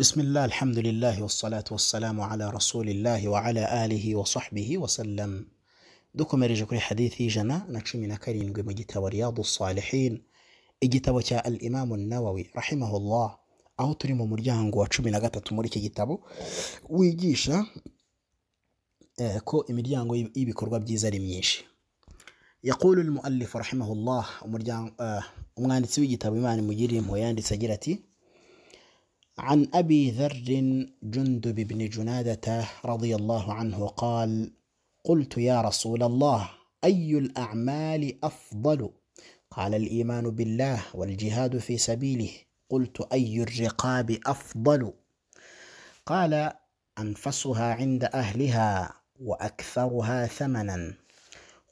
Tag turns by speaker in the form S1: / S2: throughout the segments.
S1: بسم الله الحمد لله والصلاة والسلام على رسول الله وعلى آله وصحبه وسلم دوكو مريجا كري حديثي جنا نكشمي نكرين قمجيتا ورياض الصالحين إجيتا وشاء الإمام النووي رحمه الله أو تريمو مريان قواتشمي نغاتا تموريكي جيتابو ويجيشا كو إمريان قوي إيبي كرغب جيزاري ميش يقول المؤلف رحمه الله مريان أمغاني تسوي جيتابو إمان مجيري مهيان لسجيرتي عن أبي ذر جندب بن جنادة رضي الله عنه قال قلت يا رسول الله أي الأعمال أفضل قال الإيمان بالله والجهاد في سبيله قلت أي الرقاب أفضل قال أنفسها عند أهلها وأكثرها ثمنا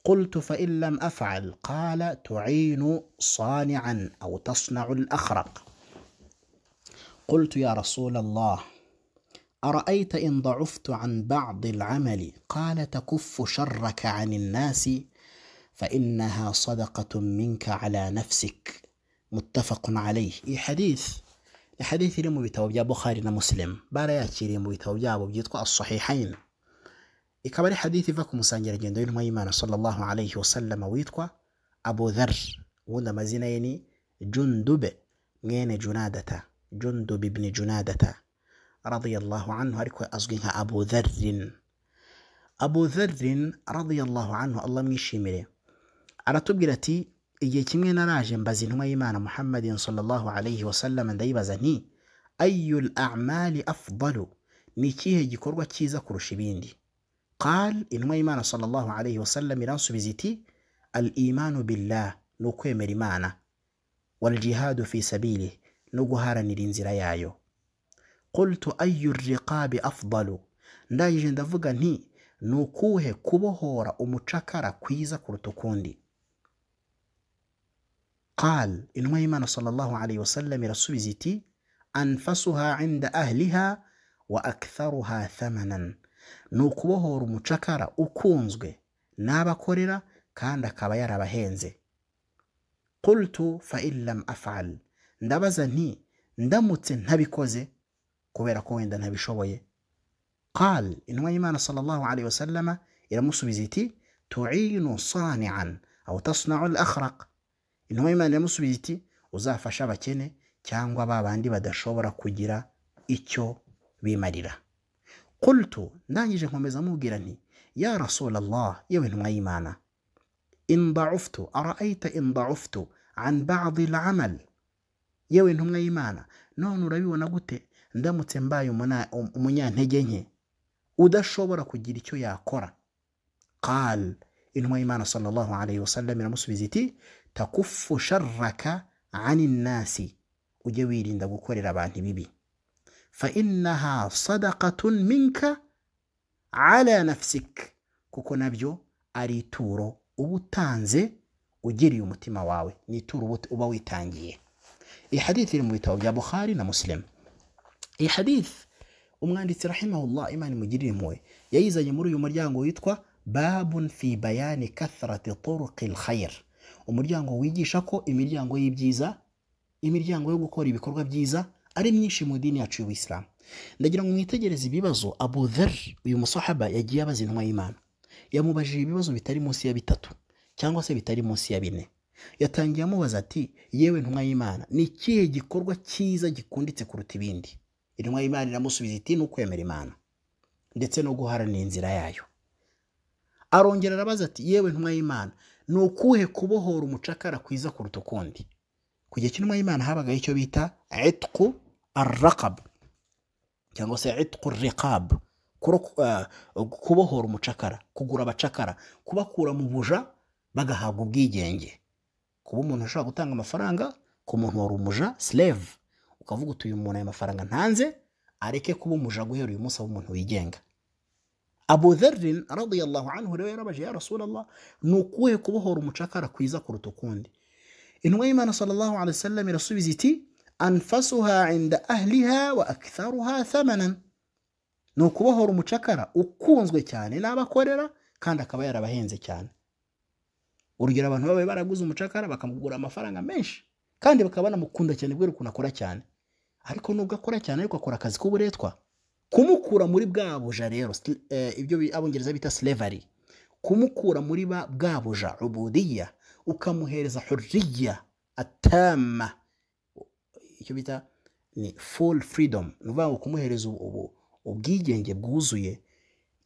S1: قلت فإن لم أفعل قال تعين صانعا أو تصنع الأخرق قلت يا رسول الله أرأيت إن ضعفت عن بعض العمل قال تكف شرك عن الناس فإنها صدقة منك على نفسك متفق عليه إي حديث إي حديث لم بتوجه بخاري مسلم باريات لم بتوجه بجيتكو الصحيحين إي كبري حديث فكم مسانجر جندوين ميمان صلى الله عليه وسلم ويتكو أبو ذر وندما زينيني جندب مين جنادته جندب بن جنادة رضي الله عنه أركو أصغيها أبو ذر أبو ذر رضي الله عنه الله ميشيمري أرتبقى لتي igihe kimwe naraje mbaza intumwa y'imana muhammadin sallallahu alayhi wasallam ndayibaza nti ayul amali afdalu ni ikihe gikorwa cyiza kurusha ibindi qal intumwa y'imana sallallahu alayhi wasallam iransubiza iti al imanu billah ni ukwemera imana waljihadu fi sabilih no guharanira inzira yayo kultu ayurikabi afubaru ndangije ndavuga nti ni ukuhe kubohora umucakara kwiza kuruta ukundi قال إنما يمان صلى الله عليه وسلم رسولتي أنفسها عند أهلها وأكثرها ثمنا nukubohora umucakara ukunzwe n'abakorera kandi akaba yarabahenze qultu fa in lam afal ndabaza nti ndamutse ntabikoze kubera ko wenda ntabishoboye qal intumwa y'imana sallallahu alayhi wasallama iramusubiza iti tu'inu sani'an aw tasna'u al-akhraq intumwa y'imana iramusubiza iti uzafasha abakene cyangwa ba bandi badashobora kugira icyo bimarira qultu ndangije nkomeza mubwira nti ya rasulallah yewe ntumwa y'imana in da'uftu ara'ayta in da'uftu an ba'd al-amal yewe ntumwa y'imana none urabibona gute ndamutse mbaye umunyantege nke udashobora kugira icyo yakora kari intumwa y'imana sallallahu alayhi wasallam iramusubiza iti takufu sharraka ujye wirinda gukorera abantu ibibi fa innaha sadaqatun minka ala kuko nabyo ari ituro uba utanze ugiriye umutima wawe ni ituro uba witangiye iyi iri mu bitabo bya buhari na muslim iyi hadithi umwanditsi rahimahullah imana imugirire impuhwe yayizanye muri uyu muryango witwa babun fi bayani kathrati turuqi lkhayr umuryango wigisha ko imiryango y'ibyiza imiryango yo gukora ibikorwa byiza ari myinshi mu idini yacu y'ubuyisilamu ndagira ngo mwitegereze ibibazo abu uyu musohaba yagiye abaza intumwa y'imana yamubajije ibibazo bitari munsi ya bitatu cyangwa se bitari munsi ya bine yatangiye amubaza ati yewe ntumwa y'imana ni ikihe gikorwa cyiza gikunditse kuruta ibindi intumwa y'imana iramusubiza iti ni ukwemera imana ndetse no guharanira inzira yayo arongera arabaza ati yewe ntumwa y'imana ni ukuhe kubohora umucakara kwiza kuruta ukundi ku gihe cy'intumwa y'imana habagaho icyo bita etku arakabu cyangwa se etku rekabu eh, kubohora umucakara kugura abacakara kubakura mu buja bagahabwa ubwigenge kuba umuntu ashobora gutanga amafaranga ku muntu wari umuja slave ukavuga uti uyu muntu ayo mafaranga ntanze areke kuba umuja guhera uyu munsi w’umuntu umuntu wigenga abu dharrin radiyallahu anhu rero yarabajije ya rasulallah ni ukuhe kubohora umucakara kwiza kuruta ukundi intumwa y'imana sallallahu alaihi wasallam irasubiza iti anfasuha inda ahliha wa aktharuha thamanan ni ukubohora umucakara ukunzwe cyane n'abakorera kandi akaba yarabahenze cyane urugero abantu babaye baraguze umucakara bakamugura amafaranga menshi kandi bakaba banamukunda cyane kubera ukuntu akora cyane ariko nubwo akora cyane ariko akora akazi k'uburetwa kumukura muri bwa buja rero eh, ibyo abongereza bita slavery kumukura muri bwa buja ruburiya ukamuhereza hurriya atama icyo bita ni full freedom ni ukuvuga ngo kumuhereza ubwigenge bwuzuye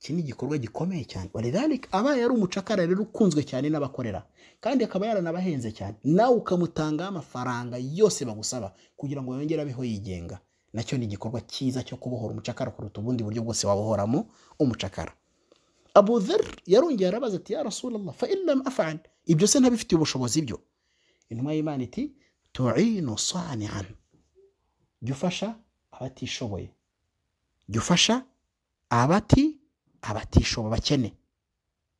S1: iki ni igikorwa gikomeye cyane warirarike abaye ari umucakara rero ukunzwe cyane n'abakorera kandi akaba yaranabahenze cyane nawe ukamutangaho amafaranga yose bagusaba kugira ngo yongere abeho yigenga nacyo ni igikorwa cyiza cyo kubohora umucakara kuruta ubundi buryo bwose wabohoramo umucakara abuderi yarongera arabaza ati yarasura fa iriya afani ibyo se ntabifitiye ubushobozi ibyo intumwa y'imana iti tuwino sani hano jya ufasha abatishoboye jya ufasha abati abatishoba bakene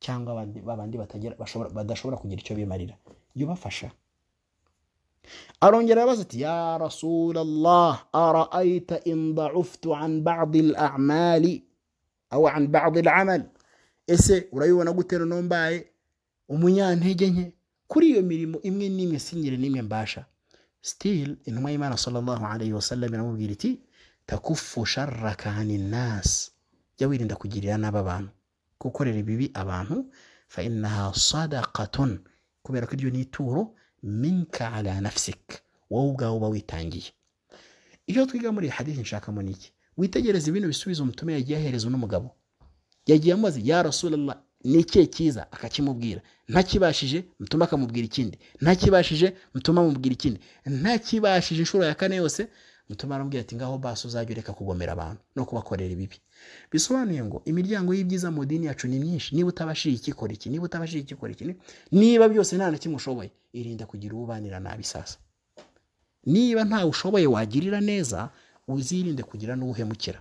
S1: cyangwa abandi babandi batagira bashobora badashobora kugira icyo bimarira jya ubafasha arongera arabaza ati ya rasulallah araayita in dauftu an badi lamali aw an badi lamal ese urabibona gute no mbaye umunyantege nke kuri iyo mirimo imwe n'imwe singire n'imwe mbasha still intumwa y'imana sallallahu alayhi wasallam iramubwira iti takufu sharraka ani nnasi jya wirinda kugirira nabi abantu gukorera ibibi abantu fa innaha kubera ko iryo ni ituro minka ala wowe ubwawe uba witangiye iyo twiga muri hadithi nshakamo niki witegereze ibintu bisubizo umutume yagiye ahereza uno mugabo yagiye amubaza ya rasulallah ni ikihe cyiza akakimubwira ntakibashije mutuma akamubwira ikindi ntakibashije mutuma amubwira ikindi ntakibashije inshuro ya kane yose mutuma aramubwira ati ngaho basi uzajya ureka kugomera abantu no kubakorera ibibi bisobanuye ngo imiryango y'ibyiza mu dini yacu ni myinshi niba utabashije ikikora iki niba utabashije ikikora iki niba byose nta na kimwe ushoboye irinda kugira uwo ubanira nabi sasa niba ntawe ushoboye wagirira neza uzirinde kugira n'uwuhemukira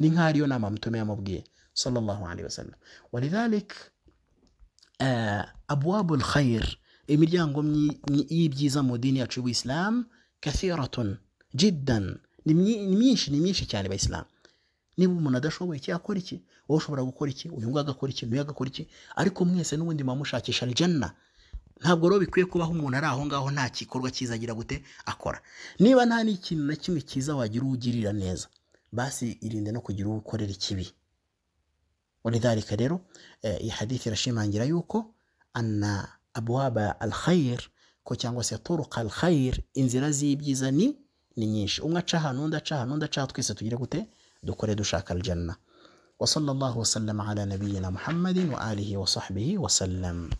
S1: ni nk'aho ariyo nama mutume yamubwiye sallallahu alayhi wa sallam walidhalik eh, abwabul khayr imiryango y'ibyiza mu dini yacu y'ubuyisilamu kathiratun jiddan ni myinshi ni myinshi cyane abayisilamu niba umuntu adashoboye iki akora iki wowe ushobora gukora iki uyu nguyu agakora iki n'uyu agakora iki ariko mwese n'ubundi muba mushakisha arijana ntabwo rero bikwiye kubaho umuntu ari aho ngaho nta gikorwa cyiza agira gute akora niba nta n'ikintu na kimwe cyiza wagira ugirira neza basi irinde no kugira uwo ukorera ikibi muri rero iyi eh, hadithi irashimangira yuko ana abuwaba alkhayir ko cyangwa se turuka alkhayir inzira z'ibyiza ni ni nyinshi umwe aca ahantu undi aca ahantu undi aca twese tugira gute دكوري دشاك الجنة وصلى الله وسلم على نبينا محمد وآله وصحبه وسلم